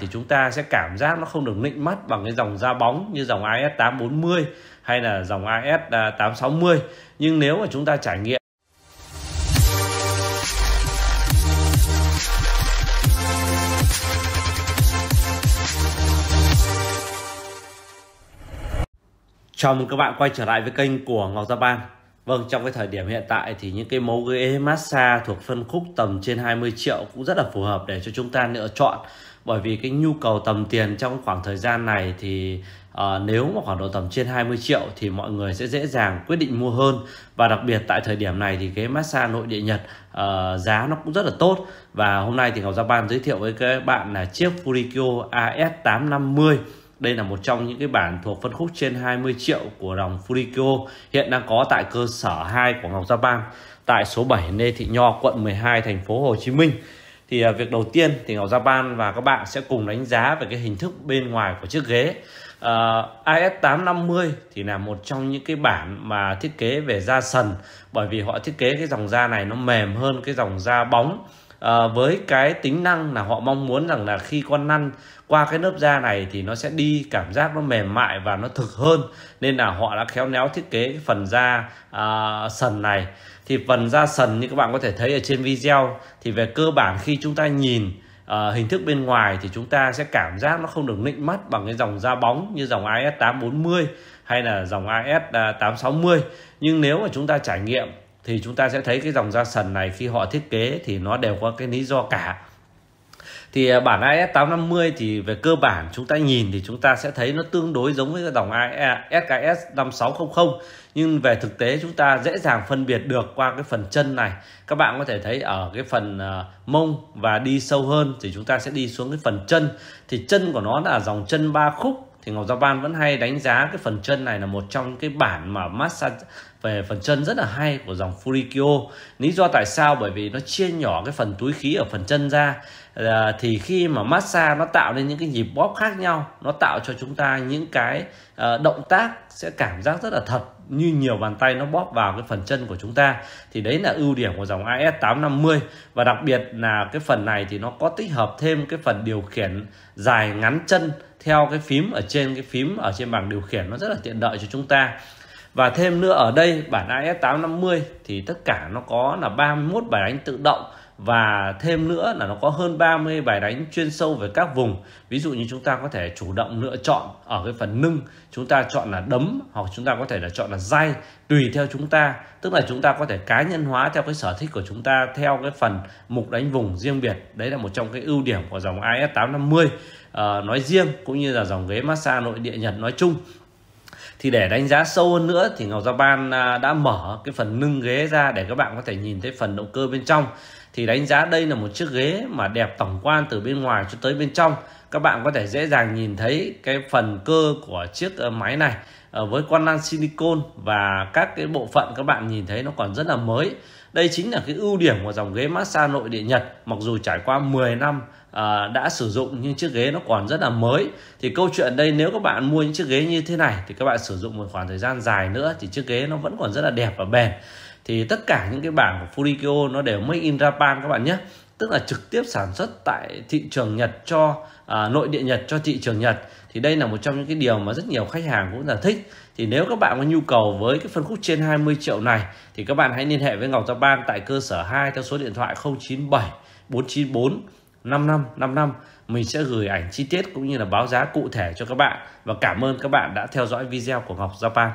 thì chúng ta sẽ cảm giác nó không được nịnh mắt bằng cái dòng da bóng như dòng AS 840 hay là dòng AS 860 à, nhưng nếu mà chúng ta trải nghiệm Chào mừng các bạn quay trở lại với kênh của Ngọc Gia Ban Vâng, trong cái thời điểm hiện tại thì những cái mẫu ghế massage thuộc phân khúc tầm trên 20 triệu cũng rất là phù hợp để cho chúng ta lựa chọn bởi vì cái nhu cầu tầm tiền trong khoảng thời gian này thì à, nếu mà khoảng độ tầm trên 20 triệu thì mọi người sẽ dễ dàng quyết định mua hơn và đặc biệt tại thời điểm này thì cái massage nội địa Nhật à, giá nó cũng rất là tốt và hôm nay thì Ngọc Gia Ban giới thiệu với các bạn là chiếc Furikyo AS850 đây là một trong những cái bản thuộc phân khúc trên 20 triệu của dòng Furikyo hiện đang có tại cơ sở 2 của Ngọc Gia Ban tại số 7 Lê Thị Nho quận 12 thành phố Hồ Chí Minh thì à, việc đầu tiên thì Ngọc Japan và các bạn sẽ cùng đánh giá về cái hình thức bên ngoài của chiếc ghế uh, à, AS850 thì là một trong những cái bản mà thiết kế về da sần bởi vì họ thiết kế cái dòng da này nó mềm hơn cái dòng da bóng à, với cái tính năng là họ mong muốn rằng là khi con năn qua cái lớp da này thì nó sẽ đi cảm giác nó mềm mại và nó thực hơn nên là họ đã khéo léo thiết kế cái phần da à, sần này thì phần da sần như các bạn có thể thấy ở trên video thì về cơ bản khi chúng ta nhìn uh, hình thức bên ngoài thì chúng ta sẽ cảm giác nó không được nịnh mắt bằng cái dòng da bóng như dòng AS840 hay là dòng AS860 nhưng nếu mà chúng ta trải nghiệm thì chúng ta sẽ thấy cái dòng ra sần này khi họ thiết kế thì nó đều có cái lý do cả thì à, bản AS 850 thì về cơ bản chúng ta nhìn thì chúng ta sẽ thấy nó tương đối giống với cái dòng SKS 5600 nhưng về thực tế chúng ta dễ dàng phân biệt được qua cái phần chân này các bạn có thể thấy ở cái phần à, mông và đi sâu hơn thì chúng ta sẽ đi xuống cái phần chân thì chân của nó là dòng chân ba khúc thì Ngọc Gia Ban vẫn hay đánh giá cái phần chân này là một trong cái bản mà massage về phần chân rất là hay của dòng Furikyo lý do tại sao bởi vì nó chia nhỏ cái phần túi khí ở phần chân ra à, thì khi mà massage nó tạo nên những cái nhịp bóp khác nhau nó tạo cho chúng ta những cái à, động tác sẽ cảm giác rất là thật như nhiều bàn tay nó bóp vào cái phần chân của chúng ta thì đấy là ưu điểm của dòng AS850 và đặc biệt là cái phần này thì nó có tích hợp thêm cái phần điều khiển dài ngắn chân theo cái phím ở trên cái phím ở trên bảng điều khiển nó rất là tiện lợi cho chúng ta và thêm nữa ở đây bản AS850 thì tất cả nó có là 31 bài đánh tự động và thêm nữa là nó có hơn 30 bài đánh chuyên sâu về các vùng ví dụ như chúng ta có thể chủ động lựa chọn ở cái phần nâng chúng ta chọn là đấm hoặc chúng ta có thể là chọn là dai tùy theo chúng ta tức là chúng ta có thể cá nhân hóa theo cái sở thích của chúng ta theo cái phần mục đánh vùng riêng biệt đấy là một trong cái ưu điểm của dòng IS850 uh, ờ, nói riêng cũng như là dòng ghế massage nội địa Nhật nói chung thì để đánh giá sâu hơn nữa thì Ngọc Gia Ban à, đã mở cái phần nâng ghế ra để các bạn có thể nhìn thấy phần động cơ bên trong thì đánh giá đây là một chiếc ghế mà đẹp tổng quan từ bên ngoài cho tới bên trong các bạn có thể dễ dàng nhìn thấy cái phần cơ của chiếc ờ, máy này ờ, với con lăn silicon và các cái bộ phận các bạn nhìn thấy nó còn rất là mới đây chính là cái ưu điểm của dòng ghế massage nội địa Nhật mặc dù trải qua 10 năm à, đã sử dụng nhưng chiếc ghế nó còn rất là mới thì câu chuyện đây nếu các bạn mua những chiếc ghế như thế này thì các bạn sử dụng một khoảng thời gian dài nữa thì chiếc ghế nó vẫn còn rất là đẹp và bền thì tất cả những cái bảng của Furikyo nó đều make in Japan các bạn nhé tức là trực tiếp sản xuất tại thị trường Nhật cho à, nội địa Nhật cho thị trường Nhật thì đây là một trong những cái điều mà rất nhiều khách hàng cũng là thích thì nếu các bạn có nhu cầu với cái phân khúc trên 20 triệu này thì các bạn hãy liên hệ với Ngọc Japan tại cơ sở 2 theo số điện thoại 097 494 55 55 mình sẽ gửi ảnh chi tiết cũng như là báo giá cụ thể cho các bạn và cảm ơn các bạn đã theo dõi video của Ngọc Japan